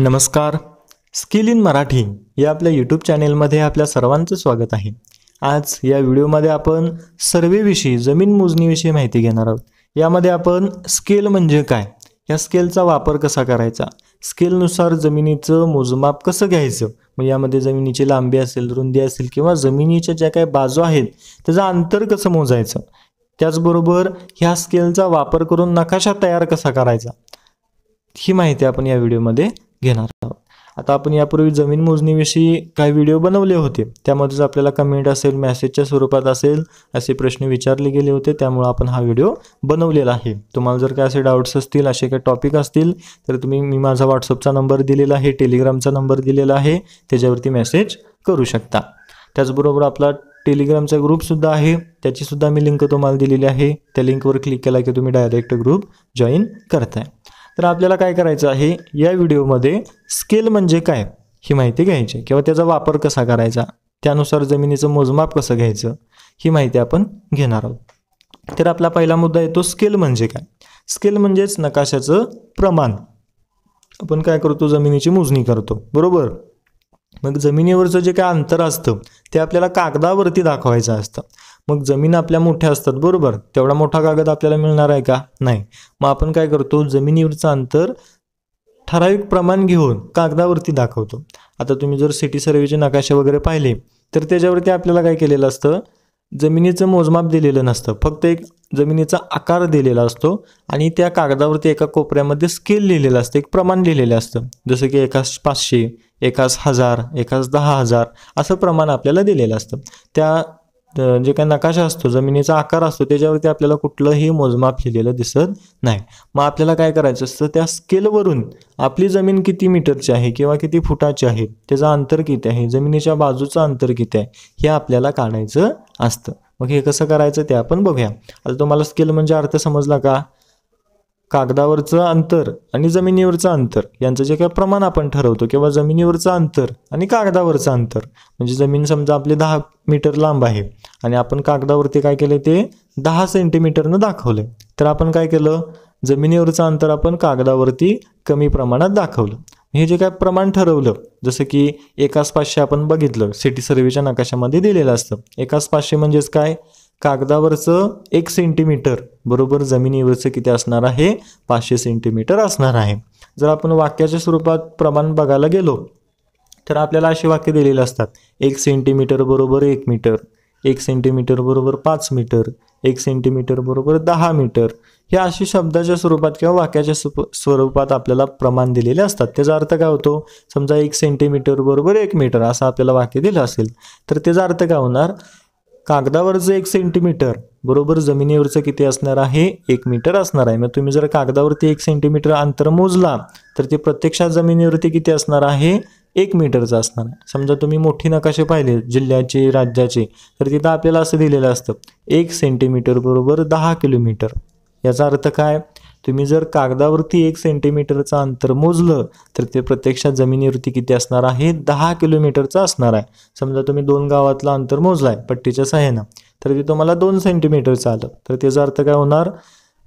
नमस्कार skill in Marathi या आपल्या यूट्यूब चॅनेलमध्ये आपल्या सर्वांचं स्वागत आहे आज या व्हिडिओमध्ये आपण सर्वेविषयी जमीन मोजणीविषयी माहिती घेणार आहोत यामध्ये आपण स्केल म्हणजे काय या स्केलचा वापर कसा करायचा स्केलनुसार जमिनीचं मोजमाप कसं घ्यायचं मग यामध्ये जमिनीची लांबी असेल रुंदी असेल किंवा जमिनीच्या ज्या काही बाजू आहेत त्याचं अंतर कसं मोजायचं त्याचबरोबर ह्या स्केलचा वापर करून नकाशा तयार कसा करायचा ही माहिती आपण या व्हिडिओमध्ये घेणार आहोत आता आपण यापूर्वी जमीन मोजणीविषयी काही व्हिडिओ बनवले होते त्यामध्येच आपल्याला कमेंट असेल मेसेजच्या स्वरूपात असेल असे प्रश्न विचारले गेले होते त्यामुळे आपण हा व्हिडिओ बनवलेला आहे तुम्हाला जर काय असे डाऊट्स असतील असे काही टॉपिक असतील तर तुम्ही मी माझा व्हॉट्सअपचा नंबर दिलेला आहे टेलिग्रामचा नंबर दिलेला आहे त्याच्यावरती मेसेज करू शकता त्याचबरोबर आपला टेलिग्रामचा ग्रुपसुद्धा आहे त्याचीसुद्धा मी लिंक तुम्हाला दिलेली आहे त्या लिंकवर क्लिक केला की तुम्ही डायरेक्ट ग्रुप जॉईन करताय तर आपल्याला काय करायचं आहे या व्हिडिओमध्ये स्केल म्हणजे काय ही माहिती घ्यायची किंवा त्याचा वापर कसा करायचा त्यानुसार जमिनीचं मोजमाप कसं घ्यायचं ही माहिती आपण घेणार आहोत तर आपला पहिला मुद्दा येतो स्केल म्हणजे काय स्केल म्हणजेच नकाशाचं प्रमाण आपण काय करतो जमिनीची मोजणी करतो बरोबर मग जमिनीवरचं जे काय अंतर असतं ते आपल्याला कागदावरती दाखवायचं असतं मग जमीन आपल्या मोठ्या असतात बरोबर तेवढा मोठा कागद आपल्याला मिळणार आहे का नाही मग आपण काय करतो जमिनीवरचं अंतर ठराविक प्रमाण घेऊन कागदावरती दाखवतो आता तुम्ही जर सिटी सर्वेचे नकाशे वगैरे पाहिले तर त्याच्यावरती आपल्याला काय केलेलं असतं जमिनीचं मोजमाप दिलेलं नसतं फक्त एक जमिनीचा आकार दिलेला असतो आणि त्या कागदावरती एका कोपऱ्यामध्ये स्केल लिहिलेलं असतं एक प्रमाण लिहिलेलं असतं जसं की एकास पाचशे एकास हजार एकाच दहा हजार असं प्रमाण आपल्याला दिलेलं असतं त्या जे काय नकाशा असतो जमिनीचा आकार असतो त्याच्यावरती आपल्याला कुठलंही मोजमाप लिहिलेलं दिसत नाही मग आपल्याला काय करायचं असतं त्या स्केलवरून आपली जमीन किती मीटरची आहे किंवा किती फुटाची आहे त्याचं अंतर किती आहे जमिनीच्या बाजूचं अंतर किती आहे हे आपल्याला काढायचं असतं मग हे कसं करायचं ते आपण बघूया आता तुम्हाला स्केल म्हणजे अर्थ समजला का कागदावरचं अंतर आणि जमिनीवरचं अंतर यांचं जे काही प्रमाण आपण ठरवतो किंवा जमिनीवरचं अंतर आणि कागदावरचं अंतर म्हणजे जमीन समजा आपली दहा मीटर लांब आहे आणि आपण कागदावरती काय केलं ते दहा सेंटीमीटरनं दाखवलं तर आपण काय केलं जमिनीवरचं अंतर आपण कागदावरती कमी प्रमाणात दाखवलं हे जे काय प्रमाण ठरवलं जसं की एकाच पाचशे आपण बघितलं सिटी सर्वेच्या नकाशामध्ये दिलेलं असतं एकाच पाचशे म्हणजेच काय कागदावरचं एक सेंटीमीटर बरोबर जमिनीवरचं किती असणार आहे पाचशे सेंटीमीटर असणार आहे जर आपण वाक्याच्या स्वरूपात प्रमाण बघायला गेलो तर आपल्याला अशी वाक्य दिलेली असतात एक सेंटीमीटर बरोबर एक मीटर एक सेंटीमीटर बरोबर पाच मीटर एक सेंटीमीटर बरोबर दहा मीटर हे अशी शब्दाच्या स्वरूपात किंवा वाक्याच्या स्वरूपात आपल्याला प्रमाण दिलेले असतात त्याचा अर्थ काय होतो समजा एक सेंटीमीटर बरोबर एक मीटर असं आपल्याला वाक्य दिलं असेल तर त्याचा अर्थ काय होणार कागदावरचं एक सेंटीमीटर बरोबर जमिनीवरचं किती असणार आहे एक मीटर असणार आहे मग तुम्ही जर कागदावरती एक सेंटीमीटर अंतर मोजला तर ते प्रत्यक्षात जमिनीवरती किती असणार आहे एक मीटरचं असणार आहे समजा तुम्ही मोठी नकाशे पाहिले जिल्ह्याचे राज्याचे तर तिथं आपल्याला असं दिलेलं असतं एक सेंटीमीटर बरोबर दहा किलोमीटर याचा अर्थ काय तुम्ही जर कागदावरती एक सेंटीमीटरचं अंतर मोजलं तर ते प्रत्यक्षात जमिनीवरती किती असणार आहे दहा किलोमीटरचं असणार आहे समजा तुम्ही दोन गावातलं अंतर मोजलं आहे पट्टीच्या सहाय्यानं तर ते तुम्हाला दोन सेंटीमीटरचं आलं तर त्याचा अर्थ काय होणार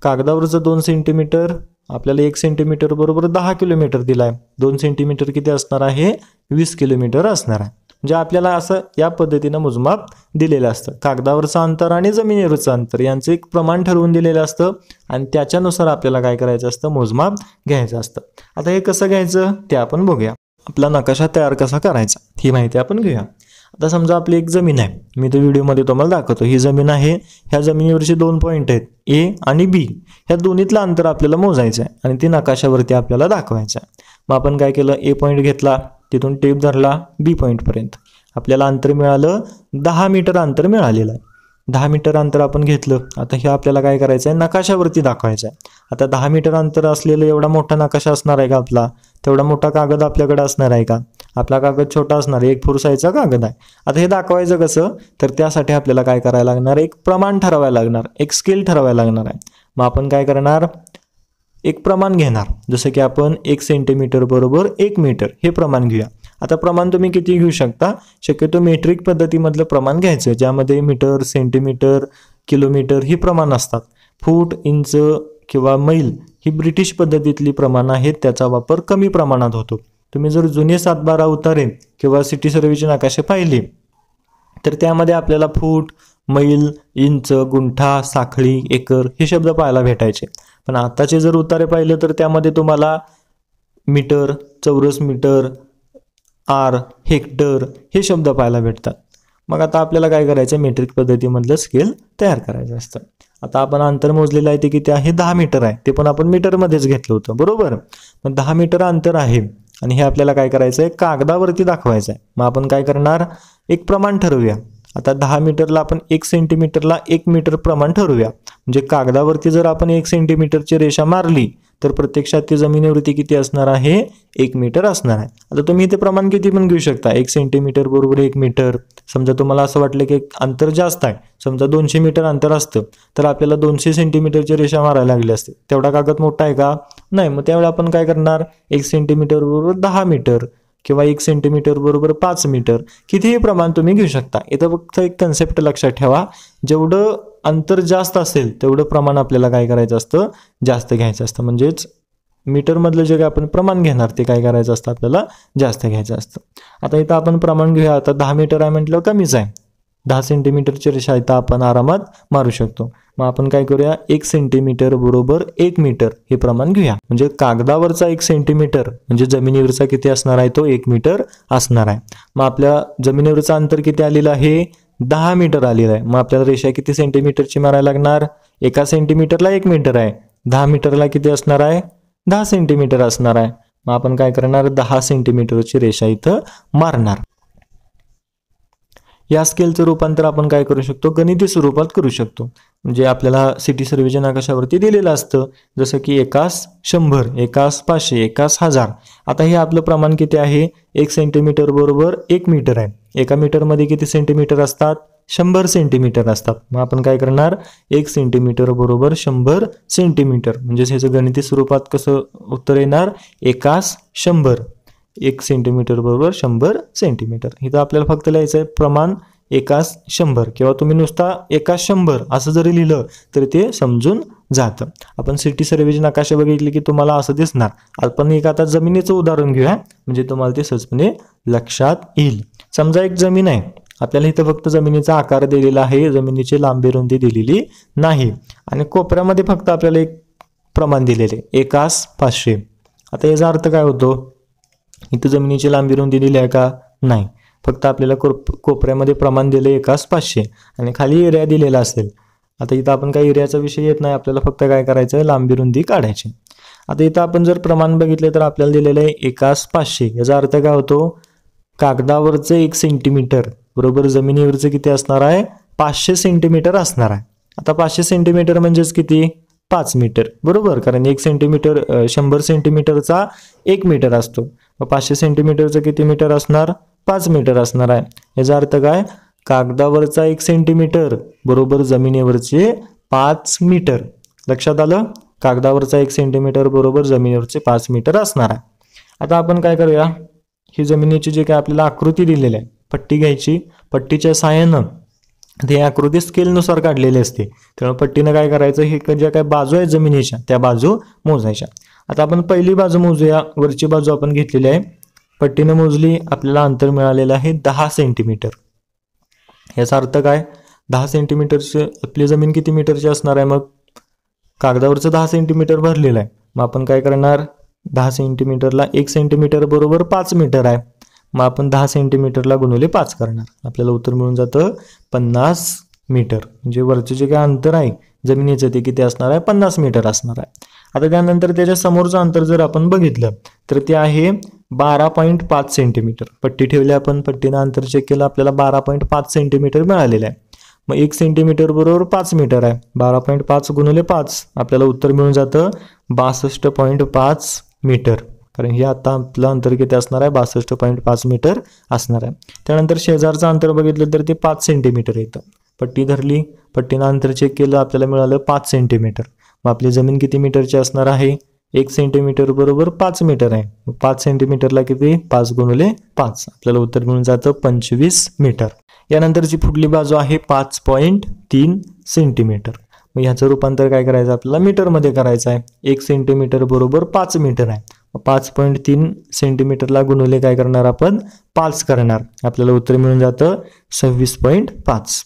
कागदावरचं दोन सेंटीमीटर आपल्याला एक सेंटीमीटर बरोबर दहा किलोमीटर दिला आहे दोन सेंटीमीटर किती असणार आहे वीस किलोमीटर असणार आहे म्हणजे आपल्याला असं या पद्धतीनं मोजमाप दिलेलं असतं कागदावरचं अंतर आणि जमिनीवरचं अंतर यांचं एक प्रमाण ठरवून दिलेलं असतं आणि त्याच्यानुसार आपल्याला काय करायचं असतं मोजमाप घ्यायचं असतं आता हे कसं घ्यायचं ते आपण बघूया आपला नकाशा तयार कसा करायचा ही माहिती आपण घेऊया आता समजा आपली एक जमीन आहे मी तो व्हिडिओमध्ये तुम्हाला दाखवतो ही जमीन आहे ह्या जमिनीवरचे दोन पॉईंट आहेत ए आणि बी ह्या दोन्हीतलं अंतर आपल्याला मोजायचं आहे आणि ते नकाशावरती आपल्याला दाखवायचं आहे मग आपण काय केलं ए पॉईंट घेतला तिथून टेप धरला बी पॉईंटपर्यंत आपल्याला अंतर मिळालं दहा मीटर अंतर मिळालेलं आहे दहा मीटर अंतर आपण घेतलं आता हे आपल्याला काय करायचं आहे नकाशावरती दाखवायचं आहे आता दहा मीटर अंतर असलेलं एवढा मोठा नकाशा असणार आहे का आपला तेवढा मोठा कागद आपल्याकडे असणार आहे का आपला कागद छोटा असणार आहे एक फुरसायचा कागद आहे आता हे दाखवायचं कसं तर त्यासाठी आपल्याला काय करायला लागणार एक प्रमाण ठरवायला लागणार एक स्केल ठरवायला लागणार आहे मग आपण काय करणार एक प्रमाण घेणार जसं की आपण एक सेंटीमीटर बरोबर एक मीटर हे प्रमाण घेऊया आता प्रमाण तुम्ही किती घेऊ शकता शक्यतो मेट्रिक पद्धतीमधलं प्रमाण घ्यायचं ज्यामध्ये मीटर सेंटीमीटर किलोमीटर ही प्रमाण असतात फूट इंच किंवा मैल ही ब्रिटिश पद्धतीतली प्रमाण आहेत त्याचा वापर कमी प्रमाणात होतो तुम्ही जर जुने सातबारा उतारे किंवा सिटी सर्वेचे नकाशे पाहिले तर त्यामध्ये आपल्याला फूट मैल इंच गुंठा साखळी एकर हे शब्द पाहायला भेटायचे पण आताचे जर उतारे पाहिले तर त्यामध्ये तुम्हाला मीटर चौरस मीटर आर हेक्टर हे शब्द पाहायला भेटतात मग आता आपल्याला काय करायचं मेट्रिक पद्धतीमधलं स्केल तयार करायचं असतं आता आपण अंतर मोजलेलं आहे ते किती आहे दहा मीटर आहे ते पण आपण मीटरमध्येच घेतलं होतं बरोबर मग दहा मीटर अंतर आहे आणि हे आपल्याला काय करायचं आहे कागदावरती दाखवायचं आहे मग आपण काय करणार एक प्रमाण ठरवूया आता दहा मीटरला आपण एक सेंटीमीटरला एक मीटर प्रमाण ठरवूया म्हणजे कागदावरती जर आपण एक सेंटीमीटरची रेषा मारली तर प्रत्यक्षात ती जमिनीवरती किती असणार आहे एक मीटर असणार आहे आता तुम्ही इथे प्रमाण किती पण घेऊ शकता एक सेंटीमीटर बरोबर एक मीटर समजा तुम्हाला असं वाटलं की अंतर जास्त आहे समजा दोनशे मीटर अंतर असतं तर आपल्याला दोनशे सेंटीमीटरची रेषा मारायला लागली असते तेवढा कागद मोठा आहे का नाही मग त्यावेळी आपण काय करणार एक सेंटीमीटर बरोबर दहा मीटर किंवा एक सेंटीमीटर बरोबर पाच मीटर कितीही प्रमाण तुम्ही घेऊ शकता इथं फक्त एक कन्सेप्ट लक्षात ठेवा जेवढं अंतर जास्त असेल तेवढं प्रमाण आपल्याला काय करायचं असतं जास्त घ्यायचं असतं म्हणजेच मीटरमधलं जे काय आपण प्रमाण घेणार ते काय करायचं असतं आपल्याला जास्त घ्यायचं असतं आता इथं आपण प्रमाण घेऊया आता दहा मीटर आहे म्हटलं कमीच आहे दहा सेंटीमीटरची रेषा इथं आपण आरामात मारू शकतो मग आपण काय करूया एक सेंटीमीटर बरोबर एक मीटर हे प्रमाण घेऊया म्हणजे कागदावरचा एक सेंटीमीटर म्हणजे जमिनीवरचा किती असणार आहे तो एक मीटर असणार आहे मग आपल्या जमिनीवरचं अंतर किती आलेलं आहे दहा मीटर आलेलं आहे मग आपल्याला रेषा किती सेंटीमीटरची मारायला लागणार एका सेंटीमीटरला एक मीटर आहे दहा मीटरला किती असणार आहे दहा सेंटीमीटर असणार आहे मग आपण काय करणार दहा सेंटीमीटरची रेषा इथं मारणार या स्केलचं रूपांतर आपण काय करू शकतो गणिती स्वरूपात करू शकतो म्हणजे आपल्याला सिटी सर्वेजन आकाशावरती दिलेलं असतं जसं की एकास शंभर एकास पाचशे एकास हजार आता हे आपलं प्रमाण किती आहे एक सेंटीमीटर बरोबर एक मीटर आहे एका मीटरमध्ये किती सेंटीमीटर असतात शंभर सेंटीमीटर असतात मग आपण काय करणार एक सेंटीमीटर बरोबर शंभर सेंटीमीटर म्हणजेच ह्याचं गणिती स्वरूपात कसं उत्तर येणार एकास शंभर एक सेंटीमीटर बरोबर शंभर सेंटीमीटर इथं आपल्याला फक्त लिहायचं आहे प्रमाण एकास शंभर किंवा तुम्ही नुसता एकास शंभर असं जरी लिहिलं तरी ते समजून जातं आपण सिटी सर्वेचे नकाशे बघितली की तुम्हाला असं दिसणार आपण एक आता जमिनीचं उदाहरण घेऊया म्हणजे तुम्हाला ते सहजपणे लक्षात येईल समजा एक जमीन आहे आपल्याला इथं फक्त जमिनीचा आकार दिलेला आहे जमिनीची लांबी रुंदी दिलेली नाही आणि कोपऱ्यामध्ये फक्त आपल्याला एक प्रमाण दिलेले एकास पाचशे आता याचा अर्थ काय होतो इथं जमिनीची लांबी रुंदी दिली आहे का नाही फक्त आपल्याला कोप कोपऱ्यामध्ये प्रमाण दिलं एकास पाचशे आणि खाली एरिया दिलेला असेल आता इथं आपण काही एरियाचा विषय येत नाही आपल्याला फक्त काय करायचं लांबी रुंदी काढायची आता इथं आपण जर प्रमाण बघितले तर आपल्याला दिलेलं आहे एकास पाचशे याचा अर्थ काय होतो कागदावरचं एक सेंटीमीटर बरोबर जमिनीवरचं किती असणार आहे पाचशे सेंटीमीटर असणार आहे आता पाचशे सेंटीमीटर म्हणजेच किती पाच मीटर बरोबर कारण एक सेंटीमीटर शंभर सेंटीमीटरचा एक मीटर असतो व पाचशे सेंटीमीटरचं किती मीटर असणार पाच मीटर असणार आहे याचा अर्थ काय कागदावरचा एक सेंटीमीटर बरोबर जमिनीवरचे पाच मीटर लक्षात आलं कागदावरचा एक सेंटीमीटर बरोबर जमिनीवरचे पाच मीटर असणार आहे आता आपण काय करूया ही जमिनीची जी काय आपल्याला आकृती दिलेली आहे पट्टी घ्यायची पट्टीच्या सहाय्यानं ते आकृती स्केलनुसार काढलेले असते त्यामुळे पट्टीनं काय करायचं हे ज्या काय बाजू आहे जमिनीच्या त्या बाजू मोजायच्या आता आपण पहिली बाजू मोजूया वरची बाजू आपण घेतलेली आहे पट्टीनं मोजली आपल्याला अंतर मिळालेलं आहे दहा सेंटीमीटर याचा अर्थ काय दहा सेंटीमीटरची आपली जमीन किती मीटरची असणार आहे मग कागदावरचं दहा सेंटीमीटर भरलेलं आहे मग आपण काय करणार दहा सेंटीमीटरला एक सेंटीमीटर बरोबर पाच मीटर आहे मग आपण दहा सेंटीमीटरला गुणवले पाच करणार आपल्याला उत्तर मिळून जातं पन्नास मीटर म्हणजे वरचं जे काय अंतर आहे जमिनीचं ते किती असणार आहे पन्नास मीटर असणार आहे आता त्यानंतर त्याच्या समोरचं अंतर जर आपण बघितलं तर ते आहे बारा पॉईंट पाच सेंटीमीटर पट्टी ठेवली आपण पट्टीनं अंतर चेक केलं आपल्याला बारा पॉईंट पाच सेंटीमीटर मिळालेलं आहे मग एक सेंटीमीटर बरोबर पाच मीटर आहे बारा पॉईंट पाच गुणवले पाच आपल्याला उत्तर मिळून जातं बासष्ट पॉईंट पाच मीटर कारण हे आता आपलं अंतर किती असणार आहे बासष्ट पॉईंट पाच मीटर असणार आहे त्यानंतर शेजारचं अंतर बघितलं तर ते पाच सेंटीमीटर येतं पट्टी धरली पट्टीनं अंतर चेक केलं आपल्याला मिळालं पाच सेंटीमीटर मग आपली जमीन किती मीटरची असणार आहे एक सेंटीमीटर बरोबर पाच मीटर आहे पाच सेंटीमीटरला किती पाच गुणवले पाच आपल्याला उत्तर मिळून जातं पंचवीस मीटर यानंतरची पुढली बाजू आहे पाच पॉईंट तीन सेंटीमीटर मग ह्याचं रूपांतर काय करायचं आपल्याला मीटरमध्ये करायचं आहे एक सेंटीमीटर बरोबर पाच मीटर आहे पाच पॉईंट तीन सेंटीमीटरला गुणवले काय करणार आपण पाच करणार आपल्याला उत्तर मिळून जातं सव्वीस पॉईंट पाच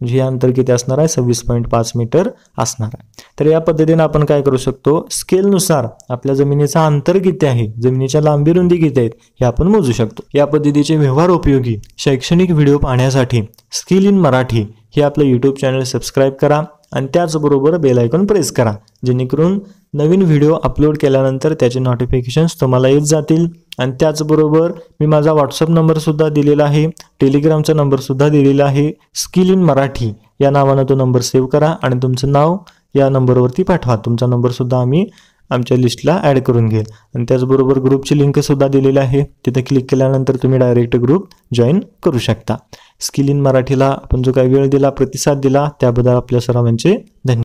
म्हणजे हे अंतर किती असणार आहे सव्वीस पॉईंट पाच मीटर असणार आहे तर या पद्धतीने आपण काय करू शकतो स्केलनुसार आपल्या जमिनीचा अंतर किती आहे जमिनीच्या लांबी रुंदी किती आहेत हे आपण मोजू शकतो या पद्धतीचे व्यवहार उपयोगी शैक्षणिक व्हिडिओ पाहण्यासाठी स्किल इन मराठी हे आपलं यूट्यूब चॅनल सबस्क्राईब करा आणि त्याचबरोबर बेलायकॉन प्रेस करा जेणेकरून नवीन व्हिडिओ अपलोड केल्यानंतर त्याचे नोटिफिकेशन्स तुम्हाला येत जातील आणि त्याचबरोबर मी माझा व्हॉट्सअप नंबरसुद्धा दिलेला आहे टेलिग्रामचा नंबरसुद्धा दिलेला आहे स्किल इन मराठी या नावानं तो नंबर सेव्ह करा आणि तुमचं नाव या नंबरवरती पाठवा तुमचा नंबरसुद्धा आम्ही आमच्या लिस्टला ॲड करून घेईल आणि त्याचबरोबर ग्रुपची लिंकसुद्धा दिलेली आहे तिथे क्लिक केल्यानंतर तुम्ही डायरेक्ट ग्रुप जॉईन करू शकता स्किल इन मराठीला आपण जो काही वेळ दिला प्रतिसाद दिला त्याबद्दल आपल्या सर्वांचे धन्यवाद